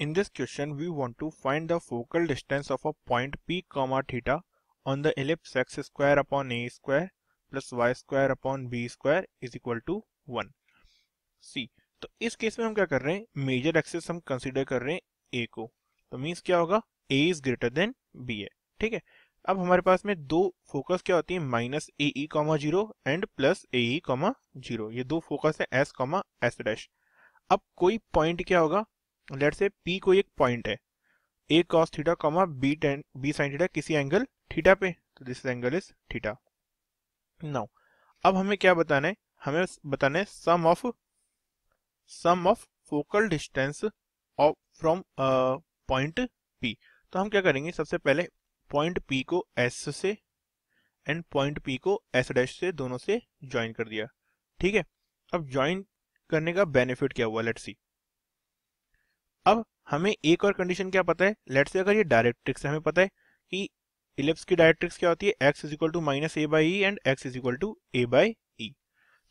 In this question, we want to find the focal distance of a point P, comma theta on the ellipse x square upon a square plus y square upon b square is equal to 1. See, तो इस case में हम क्या कर रहे हैं Major axis हम consider कर रहे हैं A को तो means क्या होगा A is greater than B है ठीक है अब हमारे पास में दो फोकस क्या होती है minus A E comma zero and plus A E comma zero ये दो फोकस है एस कॉमा एस डैश अब कोई पॉइंट क्या होगा लेट से पी कोई एक पॉइंट है A cos theta comma B ten B sine theta किसी एंगल थीटा पे तो this angle is theta now अब हमें क्या बताना है हमें बताना है sum of sum of focal distance of from point P तो हम क्या करेंगे सबसे पहले पॉइंट पी को एस से एंड पॉइंट पी को एस डैश से दोनों से ज्वाइन कर दिया ठीक है अब ज्वाइन करने का बेनिफिट क्या हुआ लेट सी अब हमें एक और कंडीशन क्या पता है लेट्स से अगर ये डायरेक्ट्रिक्स हमें पता है कि इलिप्स की डायरेक्ट्रिक्स क्या होती है X is equal to minus A by E and X is equal to A by E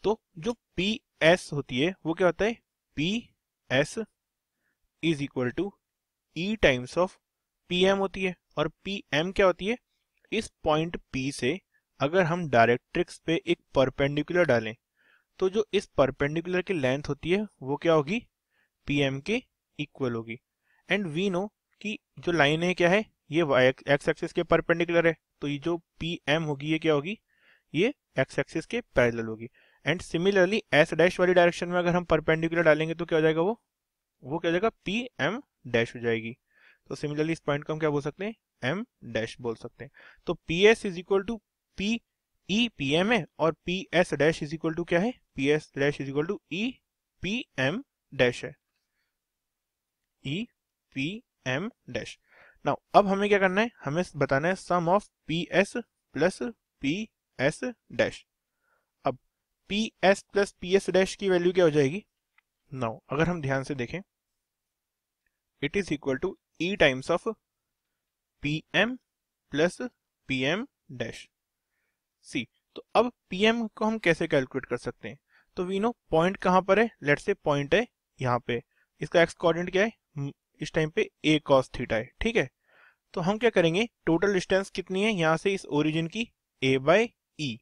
तो जो पी एस होती है वो क्या होता है P S is equal to E times of P M होती है और पी एम क्या होती है इस पॉइंट पी से अगर हम डायरेक्ट्रिक्स पे एक परपेंडिकुलर डालें तो जो इस परपेंडिकुलर की लेंथ होती है वो क्या होगी पी एम के इक्वल होगी एंड वी नो कि जो लाइन है क्या है ये एक्स एक्सिस के परपेंडिकुलर है तो ये जो पी एम होगी ये क्या होगी ये एक्स एक्सिस के पैरेलल होगी एंड सिमिलरली एस डैश वाली डायरेक्शन में अगर हम परपेंडिकुलर डालेंगे तो क्या हो जाएगा वो वो क्या हो जाएगा पी एम डैश हो जाएगी तो सिमिलरली इस पॉइंट को हम क्या बोल सकते हैं एम डैश बोल सकते हैं तो P S is equal to P E P M है और P S dash is equal to क्या है P S dash is equal to E P M dash है E P M dash now अब हमें क्या करना है हमें बताना है sum of P S plus P S dash अब P S plus P S dash की वैल्यू क्या हो जाएगी नाउ अगर हम ध्यान से देखें it is equal to E times of P M plus P M dash C तो अब पी एम को हम कैसे कैलकुलेट कर सकते हैं तो वी नो पॉइंट कहां पर है लेट से पॉइंट है यहाँ पे इसका एक्स कोऑर्डिनेट क्या है इस टाइम पे ए कॉस थीटा है ठीक है तो हम क्या करेंगे टोटल डिस्टेंस कितनी है यहाँ से इस ओरिजिन की ए बाई ई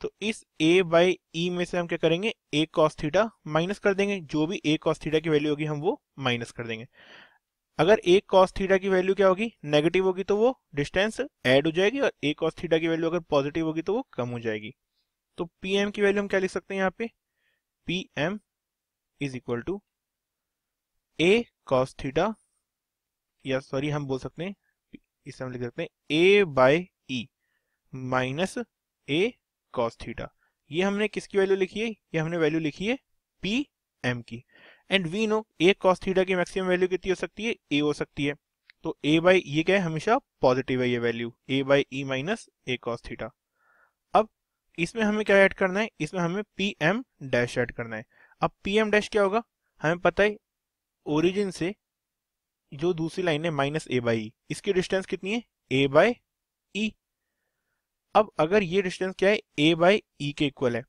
तो इस ए बाई ई में से हम क्या करेंगे ए कॉस थीटा माइनस कर देंगे जो भी ए कॉस थीटा की वैल्यू होगी हम वो माइनस कर देंगे अगर ए कॉस थीटा की वैल्यू क्या होगी नेगेटिव होगी तो वो डिस्टेंस एड हो जाएगी और ए कॉस थीटा की वैल्यू अगर पॉजिटिव होगी तो वो कम हो जाएगी तो पी एम की वैल्यू हम क्या लिख सकते हैं यहाँ पे P M is equal to A cos theta या सॉरी हम बोल सकते हैं इस हम लिख सकते हैं A by E minus A cos theta ये हमने किसकी वैल्यू लिखी है ये हमने वैल्यू लिखी है पी एम की and we know A cos theta की मैक्सिमम वैल्यू कितनी हो सकती है ए हो सकती है तो ए बाई ये क्या है हमेशा पॉजिटिव है ये value A by E minus A cos theta अब इसमें हमें क्या ऐड करना है इसमें हमें पी एम डैश ऐड करना है अब पी एम डैश क्या होगा हमें पता है ओरिजिन से जो दूसरी लाइन है माइनस ए बाई इसकी डिस्टेंस कितनी है ए बाय ई अब अगर ये डिस्टेंस क्या है ए बाय ई के इक्वल है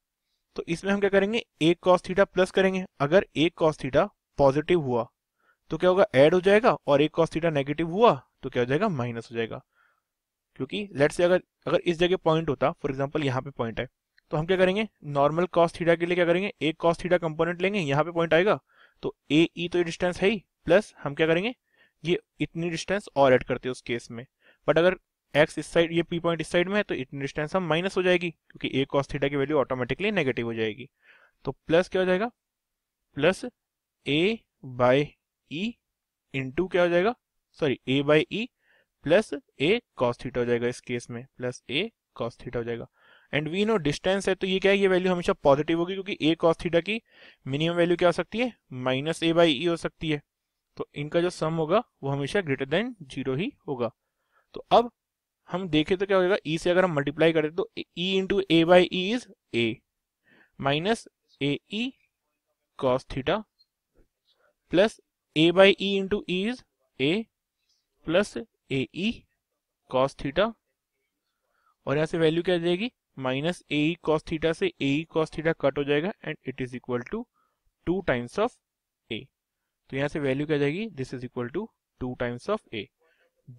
तो इसमें हम क्या करेंगे ए कॉस थीटा प्लस करेंगे अगर ए कॉस थीटा पॉजिटिव हुआ तो क्या होगा ऐड हो जाएगा और एक कॉस थीटा नेगेटिव हुआ तो क्या हो जाएगा माइनस हो जाएगा क्योंकि लेट से अगर अगर इस जगह पॉइंट होता फॉर एग्जाम्पल यहाँ पे पॉइंट है तो हम क्या करेंगे नॉर्मल कॉस थीटा के लिए क्या करेंगे एक कॉस थीटा कंपोनेंट लेंगे यहाँ पे पॉइंट आएगा तो ए ई e तो डिस्टेंस है ही प्लस हम क्या करेंगे ये इतनी डिस्टेंस और एड करते हैं उस केस में बट अगर एक्स इस साइड ये पी पॉइंट इस साइड में है तो इतनी डिस्टेंस हम माइनस हो जाएगी क्योंकि ए कॉस थीटा की वैल्यू ऑटोमेटिकली नेगेटिव हो जाएगी तो प्लस क्या हो जाएगा plus A by E into क्या हो जाएगा sorry A by E plus A cos theta हो जाएगा इस केस में प्लस ए कॉस थीटा हो जाएगा एंड वी नो डिस्टेंस है तो ये क्या है ये वैल्यू हमेशा पॉजिटिव होगी क्योंकि ए कॉस थीटा की मिनिमम वैल्यू क्या हो सकती है माइनस ए बाई ई हो सकती है तो इनका जो सम होगा वो हमेशा ग्रेटर देन जीरो ही होगा तो अब हम देखें तो क्या होगा ई e से अगर हम मल्टीप्लाई करें तो E into A by E is A minus A E cos theta plus A by E into E is A plus A E cos theta और यहाँ से वैल्यू क्या जाएगी माइनस ए कॉस थीटा से ए cos theta cut हो जाएगा and it is equal to two times of A तो यहाँ से वैल्यू क्या जाएगी this is equal to two times of A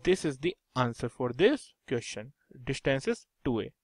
this is the answer for this question distance is two A